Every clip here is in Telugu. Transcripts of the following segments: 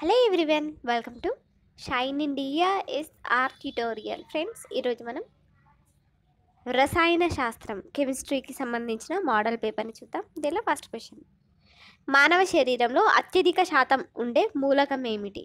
hello everyone welcome to Shine India is our tutorial friends ఈరోజు మనం రసాయన శాస్త్రం కెమిస్ట్రీకి సంబంధించిన మోడల్ పేపర్ని చూద్దాం దీనిలో ఫస్ట్ క్వశ్చన్ మానవ శరీరంలో అత్యధిక శాతం ఉండే మూలకం ఏమిటి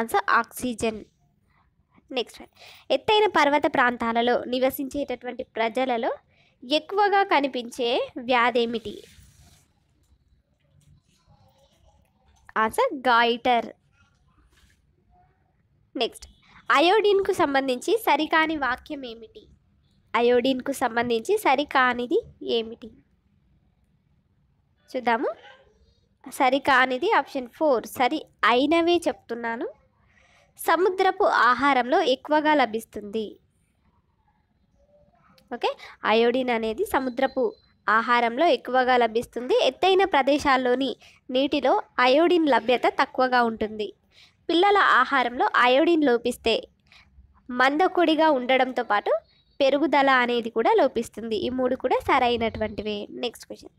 ఆన్సర్ ఆక్సిజన్ నెక్స్ట్ ఎత్తైన పర్వత ప్రాంతాలలో నివసించేటటువంటి ప్రజలలో ఎక్కువగా కనిపించే వ్యాధి ఏమిటి అ గాయిటర్ నెక్స్ట్ అయోడిన్కు సంబంధించి సరికాని వాక్యం ఏమిటి అయోడిన్కు సంబంధించి సరికానిది ఏమిటి చూద్దాము సరికానిది ఆప్షన్ ఫోర్ సరి అయినవే చెప్తున్నాను సముద్రపు ఆహారంలో ఎక్కువగా లభిస్తుంది ఓకే అయోడిన్ అనేది సముద్రపు ఆహారంలో ఎక్కువగా లభిస్తుంది ఎత్తైన ప్రదేశాల్లోని నీటిలో అయోడిన్ లభ్యత తక్కువగా ఉంటుంది పిల్లల ఆహారంలో అయోడిన్ లోపిస్తే మందకొడిగా ఉండడంతో పాటు పెరుగుదల అనేది కూడా లోపిస్తుంది ఈ మూడు కూడా సరైనటువంటివే నెక్స్ట్ క్వశ్చన్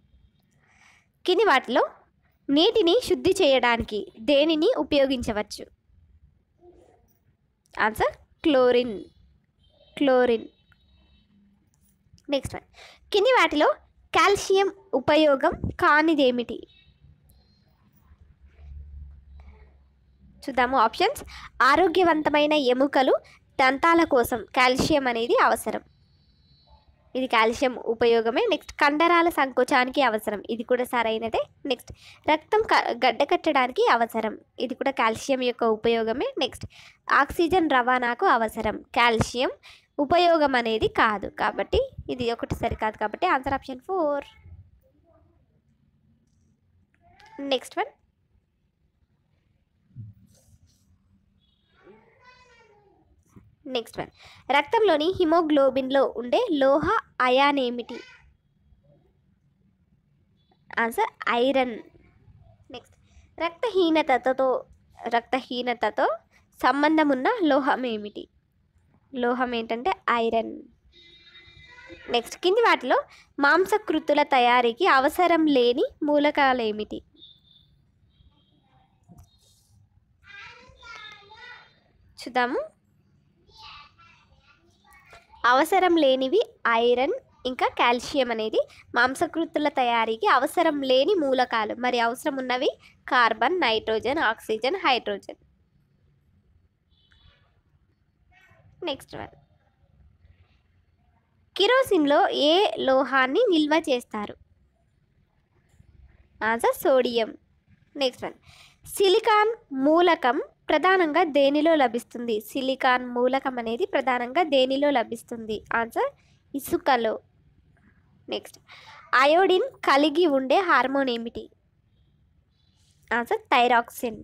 కింది వాటిలో నీటిని శుద్ధి చేయడానికి దేనిని ఉపయోగించవచ్చు answer chlorine chlorine next one కింది వాటిలో కాల్షియం ఉపయోగం కానిదేమిటి చూద్దాము ఆప్షన్స్ ఆరోగ్యవంతమైన ఎముకలు దంతాల కోసం కాల్షియం అనేది అవసరం ఇది కాల్షియం ఉపయోగమే నెక్స్ట్ కండరాల సంకోచానికి అవసరం ఇది కూడా సరైనదే నెక్స్ట్ రక్తం గడ్డ కట్టడానికి అవసరం ఇది కూడా కాల్షియం యొక్క ఉపయోగమే నెక్స్ట్ ఆక్సిజన్ రవాణాకు అవసరం కాల్షియం ఉపయోగం అనేది కాదు కాబట్టి ఇది ఒకటి సరికాదు కాబట్టి answer option four next one next one రక్తంలోని హిమోగ్లోబిన్లో ఉండే లోహ అయాన్ ఏమిటి ఆన్సర్ ఐరన్ నెక్స్ట్ రక్తహీనతతో రక్తహీనతతో సంబంధం ఉన్న లోహం ఏమిటి లోహం ఏంటంటే ఐరన్ నెక్స్ట్ కింది వాటిలో మాంసకృతుల తయారీకి అవసరం లేని మూలకాలు ఏమిటి చూద్దాము అవసరం లేనివి ఐరన్ ఇంకా కాల్షియం అనేది మాంసకృతుల తయారీకి అవసరం లేని మూలకాలు మరి అవసరం ఉన్నవి carbon nitrogen oxygen hydrogen next one కిరోసిన్లో ఏ లోహాన్ని నిల్వ చేస్తారు answer sodium next one silicon మూలకం ప్రధానంగా దేనిలో లభిస్తుంది సిలికాన్ మూలకం అనేది ప్రధానంగా దేనిలో లభిస్తుంది ఆన్సర్ ఇసుకలో నెక్స్ట్ అయోడిన్ కలిగి ఉండే హార్మోన్ ఏమిటి ఆన్సర్ థైరాక్సిన్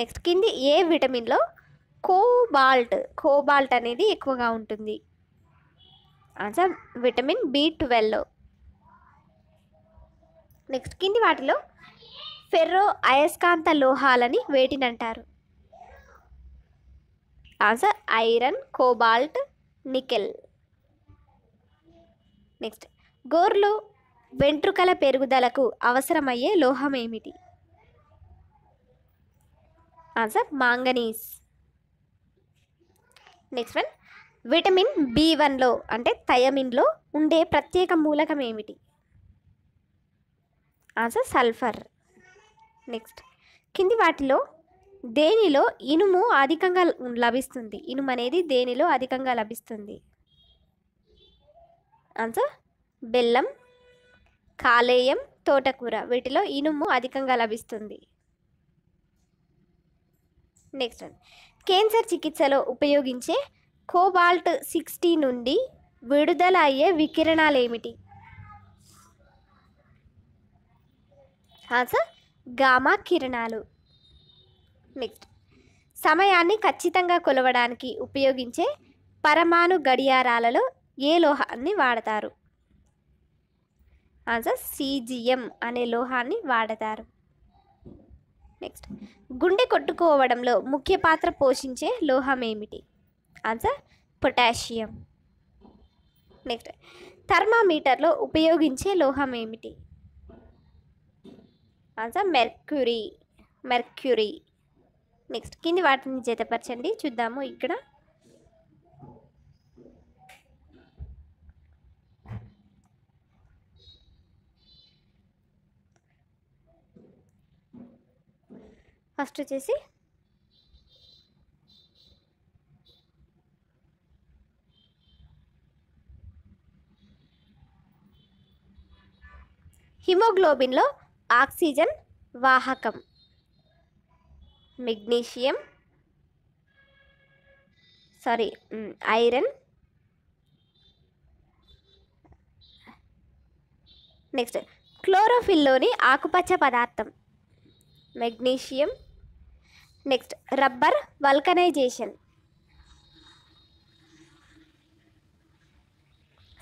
నెక్స్ట్ కింది ఏ విటమిన్లో కోబాల్ట్ కోబాల్ట్ అనేది ఎక్కువగా ఉంటుంది answer vitamin B twelve next కింది వాటిలో ఫెర్రో అయస్కాంత లోహాలని వేటిని అంటారు answer iron cobalt nickel next గోర్లు వెంట్రుకల పెరుగుదలకు అవసరమయ్యే లోహం ఏమిటి answer manganese next one vitamin B వన్లో అంటే థయమిన్లో ఉండే ప్రత్యేక మూలకం ఏమిటి ఆన్సర్ సల్ఫర్ నెక్స్ట్ కింది వాటిలో దేనిలో ఇనుము అధికంగా లభిస్తుంది ఇనుము అనేది దేనిలో అధికంగా లభిస్తుంది ఆన్సర్ బెల్లం కాలేయం తోటకూర వీటిలో ఇనుము అధికంగా లభిస్తుంది నెక్స్ట్ కేన్సర్ చికిత్సలో ఉపయోగించే కోబాల్ట్ సిక్స్టీ నుండి విడుదల అయ్యే వికిరణాలు ఏమిటి ఆన్సర్ గామా కిరణాలు నెక్స్ట్ సమయాన్ని ఖచ్చితంగా కొలవడానికి ఉపయోగించే పరమాణు గడియారాలలో ఏ లోహాన్ని వాడతారు ఆన్సర్ సీజీఎం అనే లోహాన్ని వాడతారు నెక్స్ట్ గుండె కొట్టుకోవడంలో ముఖ్య పాత్ర పోషించే లోహం ఏమిటి ఆన్సర్ పొటాషియం నెక్స్ట్ థర్మామీటర్లో ఉపయోగించే లోహం ఏమిటి ఆన్సర్ మెర్క్యూరీ మెర్క్యూరీ నెక్స్ట్ కింది వాటిని జతపరచండి చూద్దాము ఇక్కడ ఫస్ట్ వచ్చేసి హిమోగ్లోబిన్లో ఆక్సిజన్ వాహకం మెగ్నీషియం సారీ ఐరన్ నెక్స్ట్ క్లోరోఫిల్లోని ఆకుపచ్చ పదార్థం magnesium next rubber vulcanization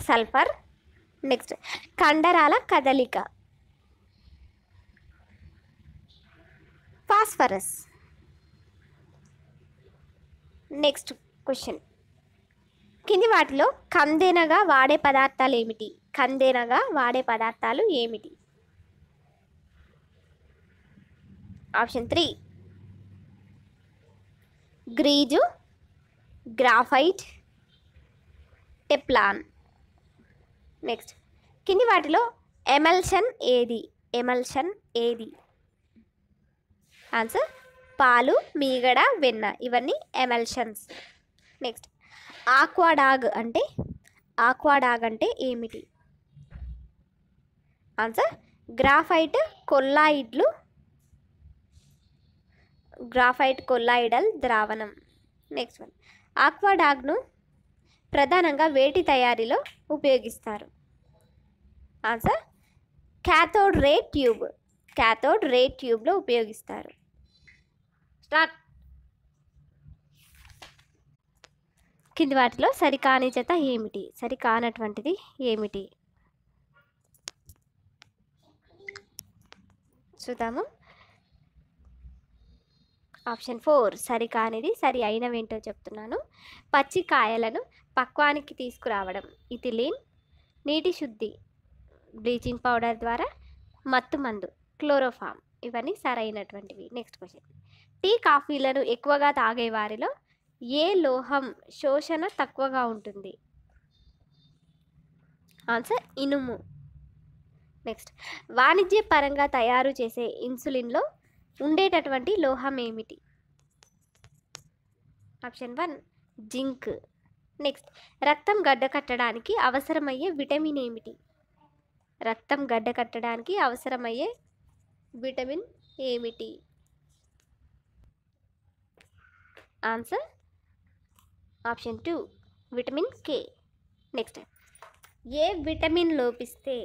sulphur next కండరాల కదలిక ఫాస్ఫరస్ నెక్స్ట్ క్వశ్చన్ కింది వాటిలో కందెనగా వాడే పదార్థాలు ఏమిటి కందెనగా వాడే పదార్థాలు ఏమిటి option three grease graphite Teflon next కింది వాటిలో ఎమల్షన్ ఏది ఎమల్షన్ ఏది ఆన్సర్ పాలు మీగడ వెన్న ఇవన్నీ ఎమల్షన్స్ నెక్స్ట్ ఆక్వాడాగ్ అంటే ఆక్వాడాగ్ అంటే ఏమిటి ఆన్సర్ గ్రాఫైట్ కొల్లాయిడ్లు గ్రాఫైట్ కొల్లాయిడల్ ద్రావణం నెక్స్ట్ వన్ ఆక్వాడాగ్ను ప్రధానంగా వేటి తయారీలో ఉపయోగిస్తారు answer cathode ray tube cathode ray ట్యూబ్లో ఉపయోగిస్తారు స్టార్ట్ కింది వాటిలో సరికాని జత ఏమిటి సరికానటువంటిది ఏమిటి చూద్దాము ఆప్షన్ ఫోర్ సరికానిది సరి అయినవేంటో చెప్తున్నాను పచ్చి కాయలను పక్వానికి తీసుకురావడం ఇథిలీన్ నీటి శుద్ధి బ్లీచింగ్ పౌడర్ ద్వారా మత్తు మందు క్లోరోఫామ్ ఇవన్నీ సరైనటువంటివి నెక్స్ట్ క్వశ్చన్ టీ కాఫీలను ఎక్కువగా తాగే వారిలో ఏ లోహం శోషణ తక్కువగా ఉంటుంది ఆన్సర్ ఇనుము నెక్స్ట్ వాణిజ్యపరంగా తయారు చేసే ఇన్సులిన్లో ఉండేటటువంటి లోహం ఏమిటి ఆప్షన్ వన్ జింక్ నెక్స్ట్ రక్తం గడ్డ కట్టడానికి అవసరమయ్యే విటమిన్ ఏమిటి రక్తం గడ్డ కట్టడానికి అవసరమయ్యే విటమిన్ ఏమిటి answer option two vitamin K next ఏ విటమిన్ లోపిస్తే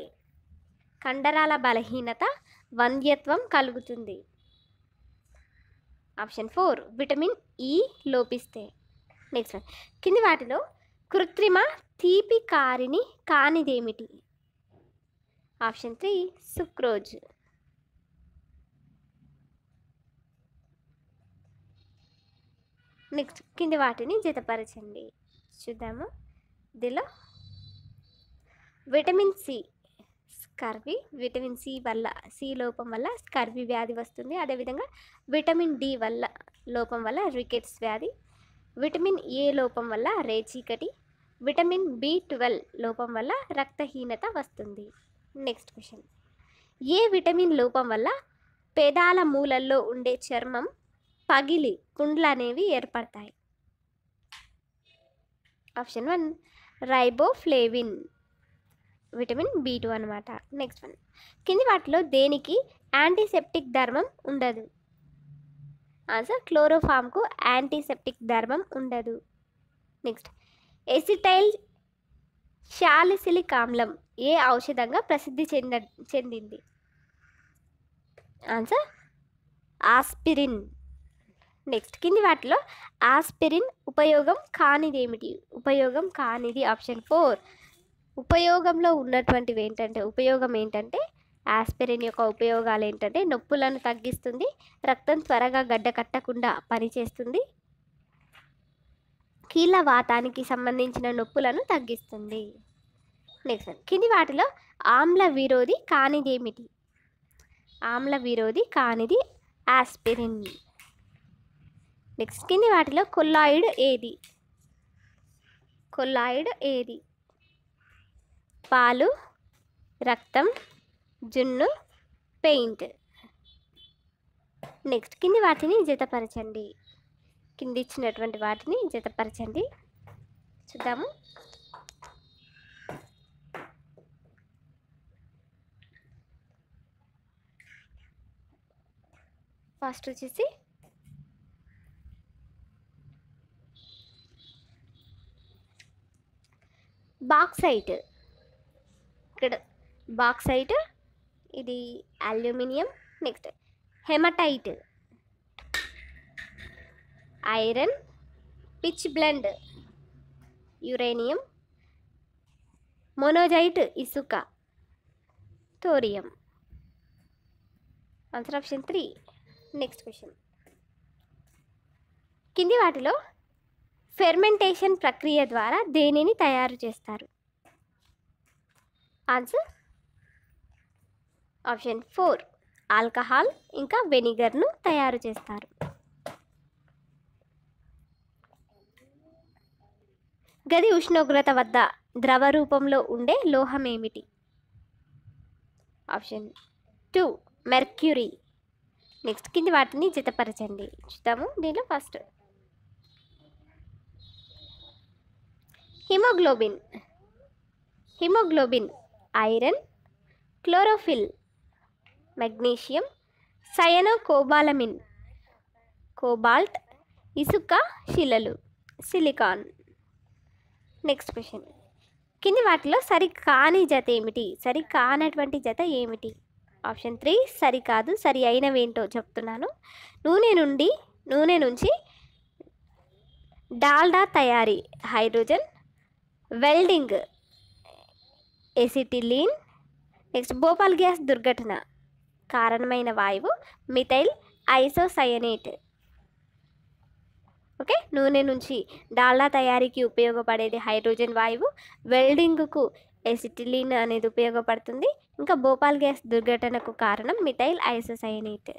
కండరాల బలహీనత వంద్యత్వం కలుగుతుంది ఆప్షన్ ఫోర్ విటమిన్ ఈ లోపిస్తే నెక్స్ట్ వన్ కింది వాటిలో కృత్రిమ తీపి కారిని కానిదేమిటి ఆప్షన్ త్రీ సుక్రోజ్ నెక్స్ట్ కింది వాటిని జతపరచండి చూద్దాము దీనిలో vitamin C scurvy vitamin C వల్ల సి లోపం వల్ల స్కర్వి వ్యాధి వస్తుంది అదేవిధంగా విటమిన్ డి వల్ల లోపం వల్ల రికెట్స్ వ్యాధి విటమిన్ ఏ లోపం వల్ల రేచీకటి విటమిన్ బి ట్వెల్వ్ లోపం వల్ల రక్తహీనత వస్తుంది నెక్స్ట్ క్వశ్చన్ ఏ విటమిన్ లోపం వల్ల పెదాల మూలల్లో ఉండే చర్మం పగిలి కుండ్లు అనేవి ఏర్పడతాయి option one riboflavin vitamin B two అనమాట నెక్స్ట్ వన్ కింది వాటిలో దేనికి యాంటీసెప్టిక్ ధర్మం ఉండదు ఆన్సర్ క్లోరోఫామ్కు యాంటీసెప్టిక్ ధర్మం ఉండదు నెక్స్ట్ ఎసిటైల్ షాలిసిలిక్ ఆమ్లం ఏ ఔషధంగా ప్రసిద్ధి చెంద చెందింది ఆన్సర్ ఆస్పిరిన్ నెక్స్ట్ కింది వాటిలో ఆస్పిరిన్ ఉపయోగం కానిది ఏమిటి ఉపయోగం కానిది ఆప్షన్ ఫోర్ ఉపయోగంలో ఉన్నటువంటివి ఏంటంటే ఉపయోగం ఏంటంటే ఆస్పిరిన్ యొక్క ఉపయోగాలు ఏంటంటే నొప్పులను తగ్గిస్తుంది రక్తం త్వరగా గడ్డ కట్టకుండా పనిచేస్తుంది కీళ్ళ వాతానికి సంబంధించిన నొప్పులను తగ్గిస్తుంది నెక్స్ట్ కింది వాటిలో ఆమ్ల విరోధి కానిది ఏమిటి ఆమ్ల విరోధి కానిది ఆస్పిరిన్ నెక్స్ట్ కింది వాటిలో కొల్లాయిడ్ ఏది కొల్లాయిడ్ ఏది పాలు రక్తం జున్ను పెయింట్ నెక్స్ట్ కింది వాటిని జతపరచండి కింది ఇచ్చినటువంటి వాటిని జతపరచండి చూద్దాము ఫస్ట్ వచ్చేసి బాక్సైట్ ఇక్కడ బాక్సైట్ ఇది aluminium next haematite iron pitchblende uranium monazite ఇసుక thorium answer option three next question కింది వాటిలో ఫెర్మెంటేషన్ ప్రక్రియ ద్వారా దేనిని తయారు చేస్తారు ఆన్సర్ ఆప్షన్ ఫోర్ ఆల్కహాల్ ఇంకా వెనిగర్ను తయారు చేస్తారు గది ఉష్ణోగ్రత వద్ద ద్రవ రూపంలో ఉండే లోహం ఏమిటి ఆప్షన్ టూ మెర్క్యూరీ నెక్స్ట్ కింది వాటిని జతపరచండి చూద్దాము దీనిలో first haemoglobin haemoglobin iron chlorophyll magnesium cyanocobalamin cobalt ఇసుక శిలలు సిలికాన్ నెక్స్ట్ క్వశ్చన్ కింది వాటిలో కాని జత ఏమిటి సరికానటువంటి జత ఏమిటి ఆప్షన్ త్రీ సరికాదు సరి అయినవేంటో చెప్తున్నాను నూనె నుండి నూనె నుంచి డాల్డా తయారీ hydrogen welding acetylene next Bhopal gas దుర్ఘటన కారణమైన వాయువు మిథైల్ ఐసోసయనేట్ ఓకే నూనె నుంచి డాల్డా తయారీకి ఉపయోగపడేది హైడ్రోజన్ వాయువు వెల్డింగ్కు ఎసిటిలిన్ అనేది ఉపయోగపడుతుంది ఇంకా భోపాల్ గ్యాస్ దుర్ఘటనకు కారణం methyl isocyanate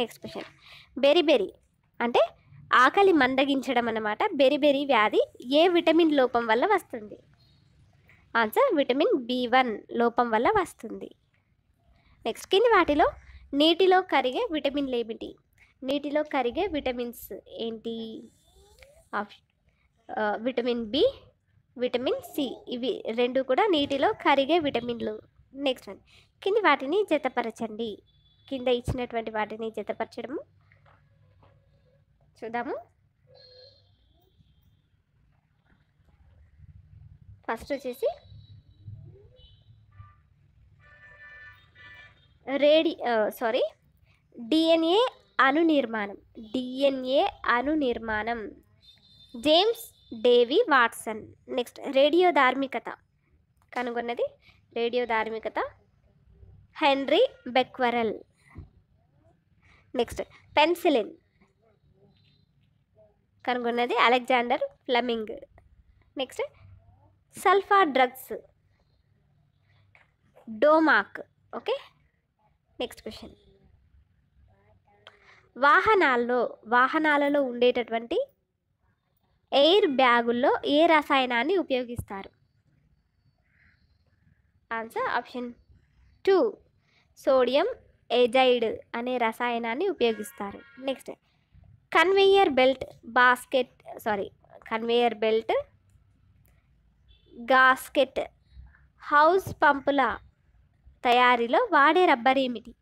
next question beriberi అంటే ఆకలి మందగించడం అన్నమాట బెరిబెరి వ్యాధి ఏ విటమిన్ లోపం వల్ల వస్తుంది ఆన్సర్ విటమిన్ బి వన్ లోపం వల్ల వస్తుంది నెక్స్ట్ కింది వాటిలో నీటిలో కరిగే విటమిన్లు ఏమిటి నీటిలో కరిగే విటమిన్స్ ఏంటి విటమిన్ బి విటమిన్ సి ఇవి రెండు కూడా నీటిలో కరిగే విటమిన్లు నెక్స్ట్ వన్ కింది వాటిని జతపరచండి కింద ఇచ్చినటువంటి వాటిని జతపరచడము చూద్దాము ఫస్ట్ వచ్చేసి రేడి సారీ డిఎన్ఏ అనునిర్మాణం నిర్మాణం డిఎన్ఏ అనునిర్మాణం నిర్మాణం James Dewey Watson next radio ధార్మికత కనుగొన్నది రేడియో ధార్మికత హెన్రీ బెక్వరల్ నెక్స్ట్ పెన్సిలిన్ కనుగొన్నది Alexander Fleming next sulpha drugs Domagk okay next question వాహనాల్లో వాహనాలలో ఉండేటటువంటి ఎయిర్ బ్యాగుల్లో ఏ రసాయనాన్ని ఉపయోగిస్తారు answer option two sodium azide అనే రసాయనాన్ని ఉపయోగిస్తారు next conveyor belt basket sorry conveyor belt gasket hose పంపుల తయారీలో వాడే రబ్బర్ ఏమిటి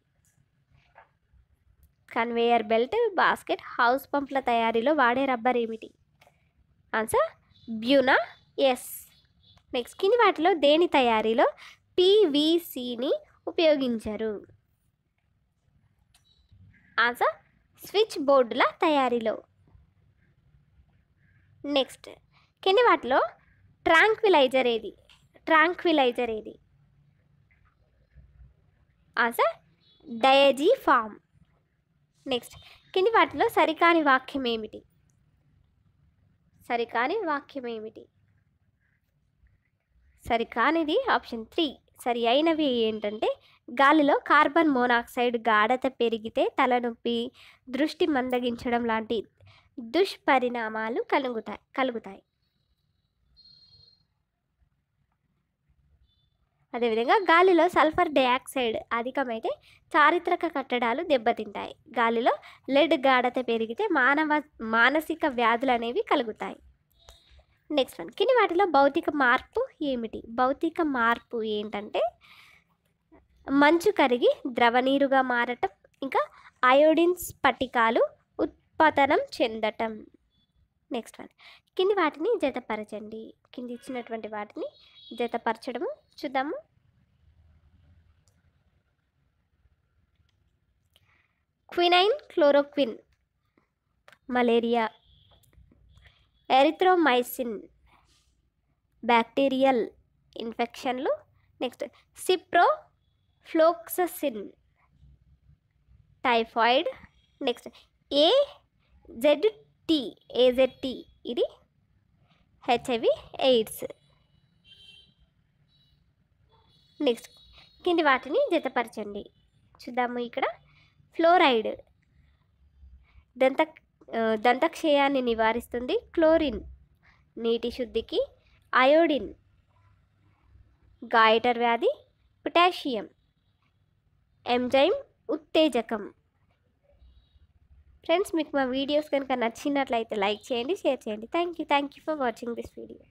కన్వేయర్ బెల్ట్ బాస్కెట్ హౌస్ పంపుల తయారీలో వాడే రబ్బర్ ఏమిటి ఆన్సర్ బ్యూనా ఎస్ నెక్స్ట్ కింది వాటిలో దేని తయారీలో పీవీసీని ఉపయోగించరు ఆన్సర్ స్విచ్ బోర్డుల తయారీలో నెక్స్ట్ కింది వాటిలో ట్రాంక్విలైజర్ ఏది ట్రాంక్విలైజర్ ఏది ఆన్సర్ డయజీ ఫామ్ నెక్స్ట్ కింది వాటిలో సరికాని వాక్యం ఏమిటి సరికాని వాక్యం ఏమిటి సరికానిది ఆప్షన్ త్రీ సరి అయినవి ఏంటంటే గాలిలో కార్బన్ మోనాక్సైడ్ గాఢత పెరిగితే తలనొప్పి దృష్టి మందగించడం లాంటి దుష్పరిణామాలు కలుగుతాయి కలుగుతాయి అదేవిధంగా గాలిలో సల్ఫర్ డయాక్సైడ్ అధికమైతే చారిత్రక కట్టడాలు దెబ్బతింటాయి గాలిలో లెడ్ గాఢత పెరిగితే మానవ మానసిక వ్యాధులు అనేవి కలుగుతాయి నెక్స్ట్ వన్ కింది వాటిలో భౌతిక మార్పు ఏమిటి భౌతిక మార్పు ఏంటంటే మంచు కరిగి ద్రవనీరుగా మారటం ఇంకా అయోడిన్ స్ఫటికాలు ఉత్పతనం చెందటం నెక్స్ట్ వన్ కింది వాటిని జతపరచండి కింది ఇచ్చినటువంటి వాటిని జతపరచడము చూద్దాము quinine chloroquine malaria erythromycin bacterial ఇన్ఫెక్షన్లు next ciprofloxacin typhoid next A AZ AZT ఇది హెచ్ఐవి ఎయిడ్స్ నెక్స్ట్ కింది వాటిని జతపరచండి చూద్దాము ఇక్కడ ఫ్లోరైడ్ దంత దంతక్షయాన్ని నివారిస్తుంది క్లోరిన్ నీటి శుద్ధికి అయోడిన్ గాయటర్ వ్యాధి పొటాషియం ఎంజైమ్ ఉత్తేజకం ఫ్రెండ్స్ మీకు మా వీడియోస్ కనుక నచ్చినట్లయితే లైక్ చేయండి షేర్ చేయండి thank you thank you for watching this video